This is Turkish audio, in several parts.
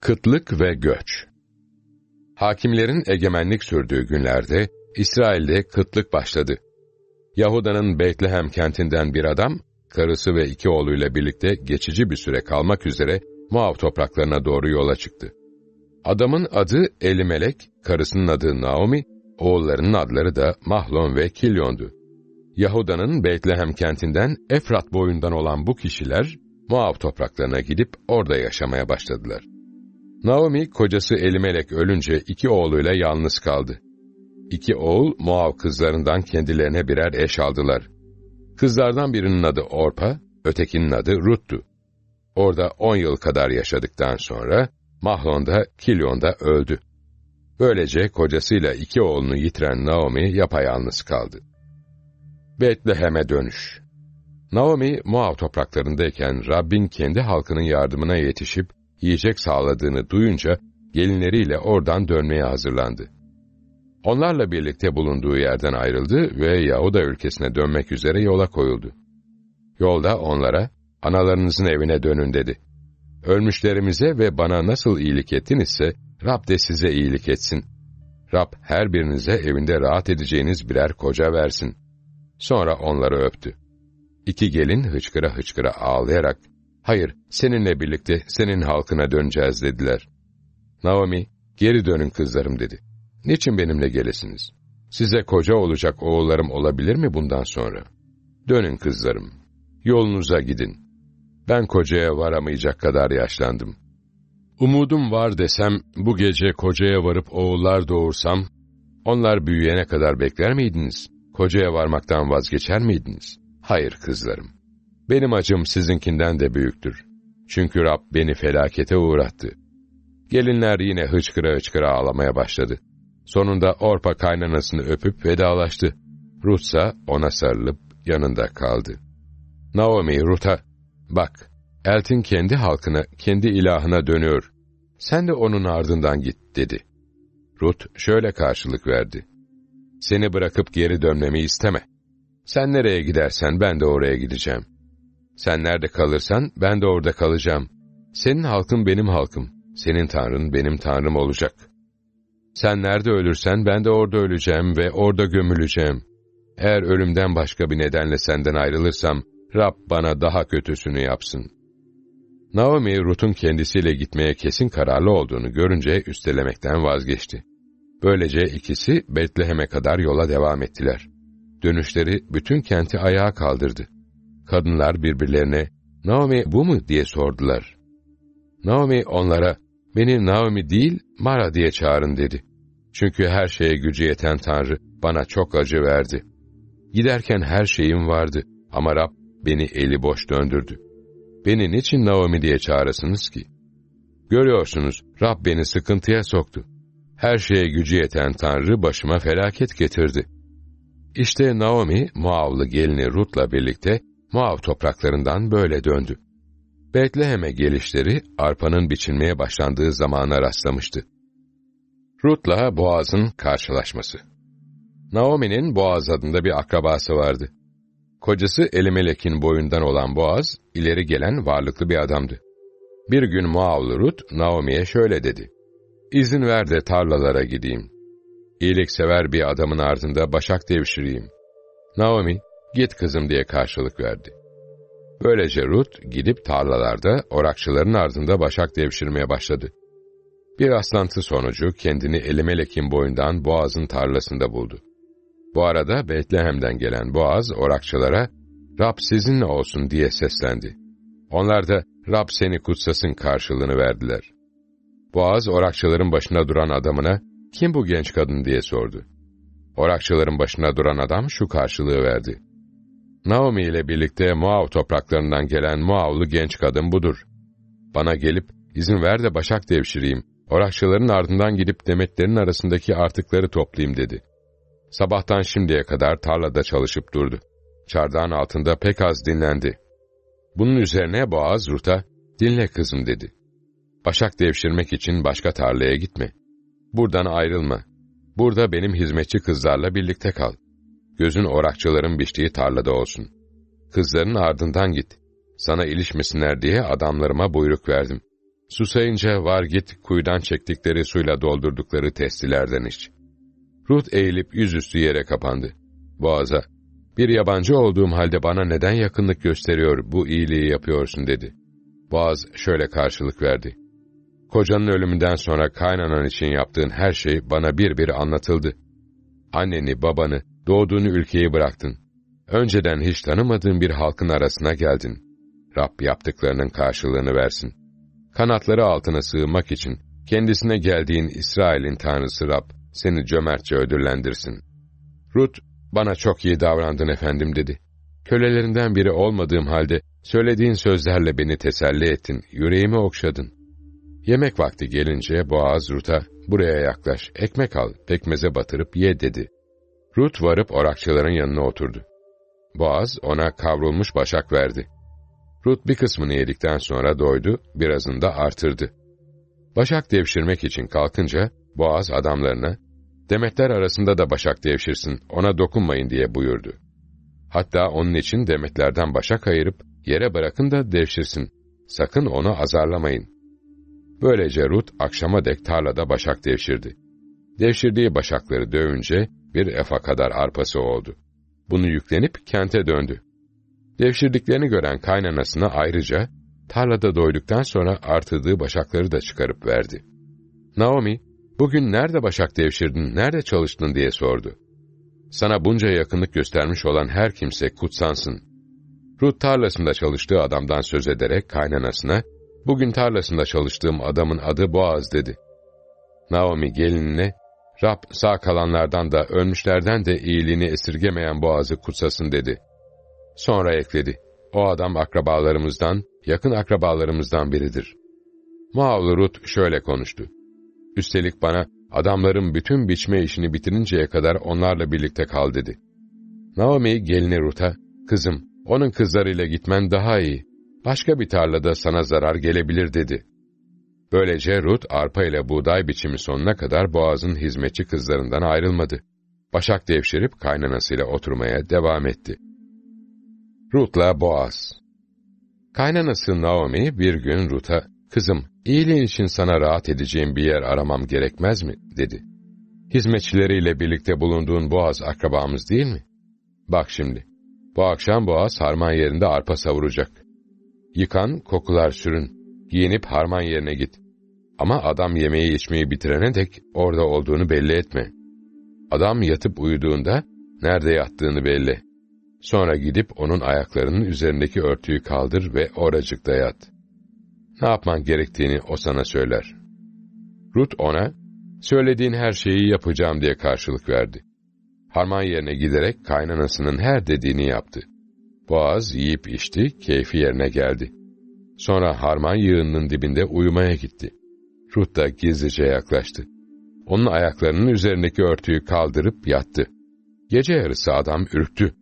Kıtlık ve göç Hakimlerin egemenlik sürdüğü günlerde İsrail'de kıtlık başladı. Yahuda'nın Beytlehem kentinden bir adam, karısı ve iki oğluyla birlikte geçici bir süre kalmak üzere Muav topraklarına doğru yola çıktı. Adamın adı Elimelek, karısının adı Naomi, oğullarının adları da Mahlon ve Kilyon'du. Yahuda'nın Beytlehem kentinden Efrat boyundan olan bu kişiler Muav topraklarına gidip orada yaşamaya başladılar. Naomi kocası Elimelek ölünce iki oğluyla yalnız kaldı. İki oğul Moav kızlarından kendilerine birer eş aldılar. Kızlardan birinin adı Orpa, ötekinin adı Rut'tu. Orada on yıl kadar yaşadıktan sonra Mahlon'da, Kilion'da öldü. Böylece kocasıyla iki oğlunu yitiren Naomi yapayalnız kaldı. Betlehem'e dönüş Naomi, Moab topraklarındayken Rabbin kendi halkının yardımına yetişip yiyecek sağladığını duyunca gelinleriyle oradan dönmeye hazırlandı. Onlarla birlikte bulunduğu yerden ayrıldı ve Yahuda ülkesine dönmek üzere yola koyuldu. Yolda onlara, analarınızın evine dönün dedi. Ölmüşlerimize ve bana nasıl iyilik ettinizse, Rab de size iyilik etsin. Rab her birinize evinde rahat edeceğiniz birer koca versin. Sonra onları öptü. İki gelin hıçkıra hıçkıra ağlayarak, hayır seninle birlikte senin halkına döneceğiz dediler. Naomi, geri dönün kızlarım dedi. Niçin benimle gelesiniz? Size koca olacak oğullarım olabilir mi bundan sonra? Dönün kızlarım, yolunuza gidin. Ben kocaya varamayacak kadar yaşlandım. Umudum var desem, bu gece kocaya varıp oğullar doğursam, onlar büyüyene kadar bekler miydiniz? Kocaya varmaktan vazgeçer miydiniz? Hayır kızlarım. Benim acım sizinkinden de büyüktür. Çünkü Rab beni felakete uğrattı. Gelinler yine hıçkıra hıçkıra ağlamaya başladı. Sonunda Orpa kaynanasını öpüp vedalaştı. Ruthsa ona sarılıp yanında kaldı. Naomi Rutha, bak Eltin kendi halkına, kendi ilahına dönüyor. Sen de onun ardından git dedi. Ruth şöyle karşılık verdi. Seni bırakıp geri dönmemi isteme. Sen nereye gidersen ben de oraya gideceğim. Sen nerede kalırsan ben de orada kalacağım. Senin halkın benim halkım. Senin tanrın benim tanrım olacak. Sen nerede ölürsen ben de orada öleceğim ve orada gömüleceğim. Eğer ölümden başka bir nedenle senden ayrılırsam, Rab bana daha kötüsünü yapsın. Naomi, Rut'un kendisiyle gitmeye kesin kararlı olduğunu görünce üstelemekten vazgeçti. Böylece ikisi Betlehem'e kadar yola devam ettiler. Dönüşleri bütün kenti ayağa kaldırdı. Kadınlar birbirlerine, Naomi bu mu diye sordular. Naomi onlara, beni Naomi değil Mara diye çağırın dedi. Çünkü her şeye gücü yeten Tanrı bana çok acı verdi. Giderken her şeyim vardı ama Rab beni eli boş döndürdü. Beni niçin Naomi diye çağırasınız ki? Görüyorsunuz Rab beni sıkıntıya soktu. Her şeye gücü yeten Tanrı başıma felaket getirdi. İşte Naomi, Muavlı gelini Rut'la birlikte Muav topraklarından böyle döndü. Betlehem'e gelişleri arpanın biçilmeye başlandığı zamana rastlamıştı. Rut'la Boğaz'ın karşılaşması Naomi'nin Boğaz adında bir akrabası vardı. Kocası Elimelek'in boyundan olan Boğaz, ileri gelen varlıklı bir adamdı. Bir gün Muavlu Rut, Naomi'ye şöyle dedi. İzin ver de tarlalara gideyim. İyiliksever bir adamın ardında başak devşireyim. Naomi, git kızım diye karşılık verdi. Böylece Ruth gidip tarlalarda orakçıların ardında başak devşirmeye başladı. Bir aslantı sonucu kendini Elimelek'in boyundan Boğaz'ın tarlasında buldu. Bu arada Betlehem'den gelen Boğaz orakçılara Rab sizinle olsun diye seslendi. Onlar da Rab seni kutsasın karşılığını verdiler. Boğaz orakçıların başına duran adamına kim bu genç kadın diye sordu. Orakçıların başına duran adam şu karşılığı verdi. Naomi ile birlikte Moav topraklarından gelen Moavlu genç kadın budur. Bana gelip, izin ver de başak devşireyim, orakçıların ardından gidip demetlerin arasındaki artıkları toplayayım dedi. Sabahtan şimdiye kadar tarlada çalışıp durdu. Çardağın altında pek az dinlendi. Bunun üzerine Boğaz Ruta, dinle kızım dedi. Başak devşirmek için başka tarlaya gitme. Buradan ayrılma. Burada benim hizmetçi kızlarla birlikte kal gözün orakçıların biçtiği tarlada olsun. Kızların ardından git. Sana ilişmesinler diye adamlarıma buyruk verdim. Susayınca var git kuyudan çektikleri suyla doldurdukları testilerden iç. Ruth eğilip yüzüstü yere kapandı. Boğaza, bir yabancı olduğum halde bana neden yakınlık gösteriyor, bu iyiliği yapıyorsun dedi. Boğaz şöyle karşılık verdi. Kocanın ölümünden sonra kaynanan için yaptığın her şey bana bir bir anlatıldı. Anneni, babanı, Doğduğun ülkeyi bıraktın. Önceden hiç tanımadığın bir halkın arasına geldin. Rab yaptıklarının karşılığını versin. Kanatları altına sığmak için kendisine geldiğin İsrail'in Tanrısı Rab seni cömertçe ödüllendirsin. Rut, bana çok iyi davrandın efendim dedi. Kölelerinden biri olmadığım halde söylediğin sözlerle beni teselli ettin, yüreğimi okşadın. Yemek vakti gelince Boğaz Rut'a, buraya yaklaş, ekmek al, pekmeze batırıp ye dedi. Rut varıp orakçıların yanına oturdu. Boğaz ona kavrulmuş başak verdi. Rut bir kısmını yedikten sonra doydu, birazını da artırdı. Başak devşirmek için kalkınca Boğaz adamlarına ''Demetler arasında da başak devşirsin, ona dokunmayın.'' diye buyurdu. Hatta onun için demetlerden başak ayırıp yere bırakın da devşirsin. Sakın onu azarlamayın. Böylece Rut akşama dek tarlada başak devşirdi. Devşirdiği başakları dövünce bir efa kadar arpası oldu. Bunu yüklenip kente döndü. Devşirdiklerini gören kaynanasına ayrıca, tarlada doyduktan sonra artırdığı başakları da çıkarıp verdi. Naomi, bugün nerede başak devşirdin, nerede çalıştın diye sordu. Sana bunca yakınlık göstermiş olan her kimse kutsansın. Ruth tarlasında çalıştığı adamdan söz ederek kaynanasına, bugün tarlasında çalıştığım adamın adı Boğaz dedi. Naomi gelinine, Rab sağ kalanlardan da ölmüşlerden de iyiliğini esirgemeyen boğazı kutsasın dedi. Sonra ekledi. O adam akrabalarımızdan, yakın akrabalarımızdan biridir. Maavlu Rut şöyle konuştu. Üstelik bana adamların bütün biçme işini bitirinceye kadar onlarla birlikte kal dedi. Naomi gelini Rut'a, kızım onun kızlarıyla gitmen daha iyi. Başka bir tarlada sana zarar gelebilir dedi.'' Böylece Rut, arpa ile buğday biçimi sonuna kadar Boğaz'ın hizmetçi kızlarından ayrılmadı. Başak devşirip kaynanasıyla oturmaya devam etti. Rut'la Boğaz Kaynanası Naomi bir gün Rut'a, ''Kızım, iyiliğin için sana rahat edeceğim bir yer aramam gerekmez mi?'' dedi. ''Hizmetçileriyle birlikte bulunduğun Boğaz akrabamız değil mi? Bak şimdi, bu akşam Boğaz harman yerinde arpa savuracak. Yıkan, kokular sürün giyinip harman yerine git. Ama adam yemeği içmeyi bitirene dek orada olduğunu belli etme. Adam yatıp uyuduğunda nerede yattığını belli. Sonra gidip onun ayaklarının üzerindeki örtüyü kaldır ve oracıkta yat. Ne yapman gerektiğini o sana söyler. Rut ona, söylediğin her şeyi yapacağım diye karşılık verdi. Harman yerine giderek kaynanasının her dediğini yaptı. Boğaz yiyip içti, keyfi yerine geldi. Sonra harman yığınının dibinde uyumaya gitti. Ruth da gizlice yaklaştı. Onun ayaklarının üzerindeki örtüyü kaldırıp yattı. Gece yarısı adam ürktü.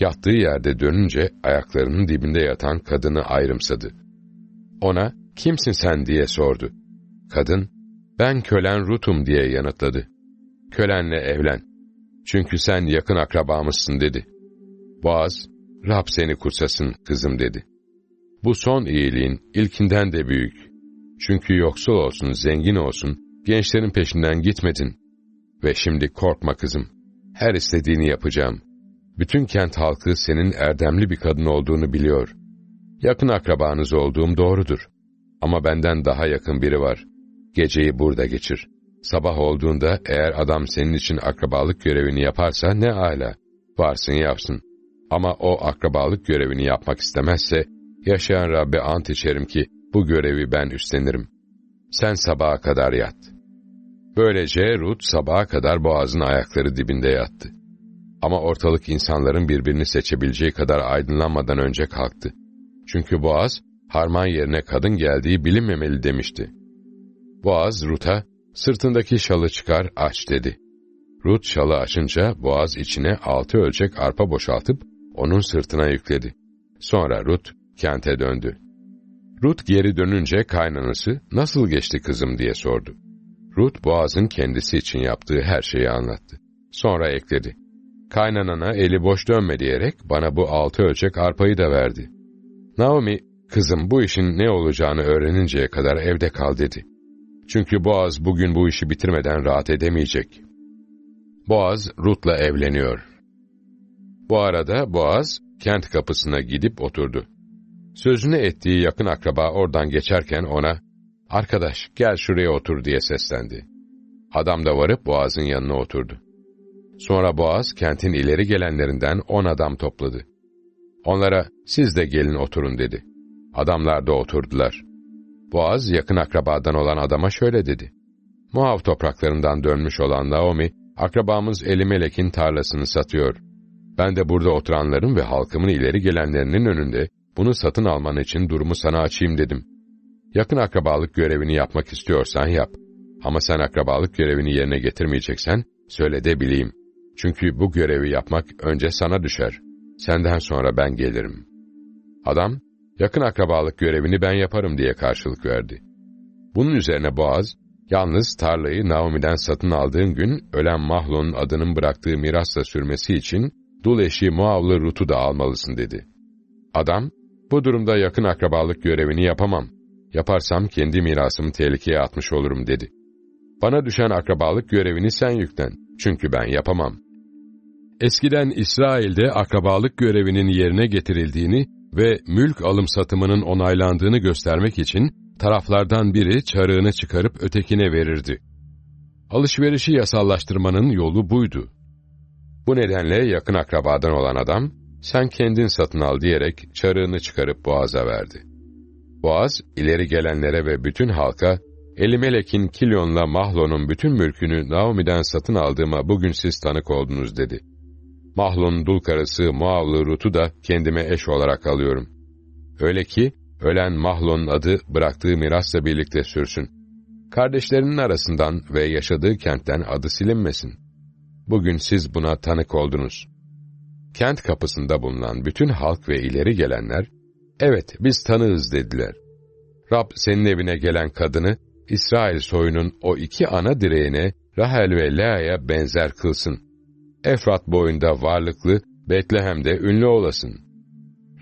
Yattığı yerde dönünce ayaklarının dibinde yatan kadını ayrımsadı. Ona, kimsin sen diye sordu. Kadın, ben kölen Rutum diye yanıtladı. Kölenle evlen. Çünkü sen yakın akrabamızsın dedi. Boğaz, Rab seni kutsasın kızım dedi. Bu son iyiliğin ilkinden de büyük. Çünkü yoksul olsun, zengin olsun, gençlerin peşinden gitmedin. Ve şimdi korkma kızım. Her istediğini yapacağım. Bütün kent halkı senin erdemli bir kadın olduğunu biliyor. Yakın akrabanız olduğum doğrudur. Ama benden daha yakın biri var. Geceyi burada geçir. Sabah olduğunda eğer adam senin için akrabalık görevini yaparsa ne âlâ. Varsın yapsın. Ama o akrabalık görevini yapmak istemezse Yaşayan Rabbe ant içerim ki bu görevi ben üstlenirim. Sen sabaha kadar yat. Böylece Rut sabaha kadar boğazın ayakları dibinde yattı. Ama ortalık insanların birbirini seçebileceği kadar aydınlanmadan önce kalktı. Çünkü Boğaz, harman yerine kadın geldiği bilinmemeli demişti. Boğaz, Rut'a, sırtındaki şalı çıkar, aç dedi. Rut şalı açınca Boğaz içine altı ölçek arpa boşaltıp onun sırtına yükledi. Sonra Rut kente döndü. Ruth geri dönünce kaynanası nasıl geçti kızım diye sordu. Ruth Boğaz'ın kendisi için yaptığı her şeyi anlattı. Sonra ekledi. Kaynanana eli boş dönme diyerek bana bu altı ölçek arpayı da verdi. Naomi, kızım bu işin ne olacağını öğreninceye kadar evde kal dedi. Çünkü Boğaz bugün bu işi bitirmeden rahat edemeyecek. Boğaz, Ruth'la evleniyor. Bu arada Boğaz, kent kapısına gidip oturdu. Sözünü ettiği yakın akraba oradan geçerken ona, ''Arkadaş gel şuraya otur.'' diye seslendi. Adam da varıp Boğaz'ın yanına oturdu. Sonra Boğaz kentin ileri gelenlerinden on adam topladı. Onlara siz de gelin oturun dedi. Adamlar da oturdular. Boğaz yakın akrabadan olan adama şöyle dedi. Muav topraklarından dönmüş olan Naomi, akrabamız Elimelek'in tarlasını satıyor. Ben de burada oturanların ve halkımın ileri gelenlerinin önünde bunu satın alman için durumu sana açayım dedim. Yakın akrabalık görevini yapmak istiyorsan yap. Ama sen akrabalık görevini yerine getirmeyeceksen söyle de bileyim. Çünkü bu görevi yapmak önce sana düşer. Senden sonra ben gelirim. Adam, yakın akrabalık görevini ben yaparım diye karşılık verdi. Bunun üzerine Boğaz, yalnız tarlayı Naomi'den satın aldığın gün ölen Mahlon'un adının bıraktığı mirasla sürmesi için dul eşi Muavlı Rut'u da almalısın dedi. Adam, bu durumda yakın akrabalık görevini yapamam. Yaparsam kendi mirasımı tehlikeye atmış olurum dedi. Bana düşen akrabalık görevini sen yüklen. Çünkü ben yapamam. Eskiden İsrail'de akrabalık görevinin yerine getirildiğini ve mülk alım satımının onaylandığını göstermek için taraflardan biri çarığını çıkarıp ötekine verirdi. Alışverişi yasallaştırmanın yolu buydu. Bu nedenle yakın akrabadan olan adam, sen kendin satın al diyerek çarığını çıkarıp Boğaz'a verdi. Boğaz, ileri gelenlere ve bütün halka, Elimelek'in Kilyon'la Mahlon'un bütün mülkünü Naomi'den satın aldığıma bugün siz tanık oldunuz dedi. Mahlon'un dul karısı Muavlı Rut'u da kendime eş olarak alıyorum. Öyle ki, ölen Mahlon'un adı bıraktığı mirasla birlikte sürsün. Kardeşlerinin arasından ve yaşadığı kentten adı silinmesin. Bugün siz buna tanık oldunuz. Kent kapısında bulunan bütün halk ve ileri gelenler, ''Evet, biz tanığız.'' dediler. Rab senin evine gelen kadını, İsrail soyunun o iki ana direğine, Rahel ve Lea'ya benzer kılsın. Efrat boyunda varlıklı, Betlehem'de ünlü olasın.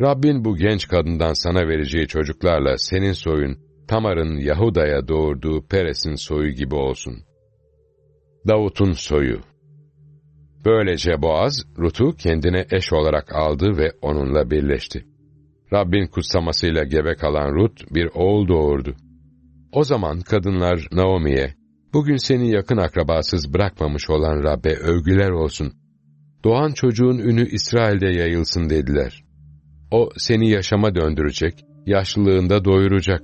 Rabbin bu genç kadından sana vereceği çocuklarla senin soyun, Tamar'ın Yahuda'ya doğurduğu Peres'in soyu gibi olsun. Davut'un soyu Böylece Boaz Rut'u kendine eş olarak aldı ve onunla birleşti. Rabbin kutsamasıyla gebe kalan Rut bir oğul doğurdu. O zaman kadınlar Naomi'ye, bugün seni yakın akrabasız bırakmamış olan Rabbe övgüler olsun. Doğan çocuğun ünü İsrail'de yayılsın dediler. O seni yaşama döndürecek, yaşlılığında doyuracak.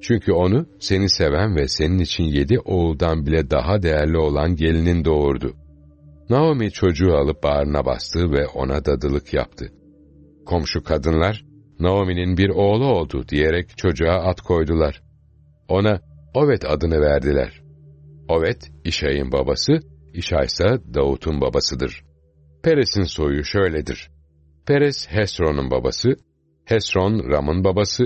Çünkü onu seni seven ve senin için yedi oğuldan bile daha değerli olan gelinin doğurdu.'' Naomi çocuğu alıp bağrına bastı ve ona dadılık yaptı. Komşu kadınlar, Naomi'nin bir oğlu oldu diyerek çocuğa at koydular. Ona Ovet adını verdiler. Ovet, İşay'ın babası, İşay ise Davut'un babasıdır. Peres'in soyu şöyledir. Peres, Hesron'un babası, Hesron, Ram'ın babası,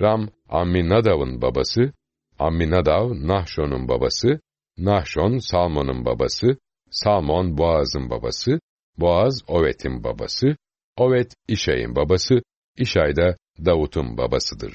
Ram, Amminadav'ın babası, Amminadav, Nahşon'un babası, Nahşon, Salmon'un babası, Salmon Boğaz'ın babası, Boğaz Ovet'in babası, Ovet İşay'ın babası, İşay da Davut'un babasıdır.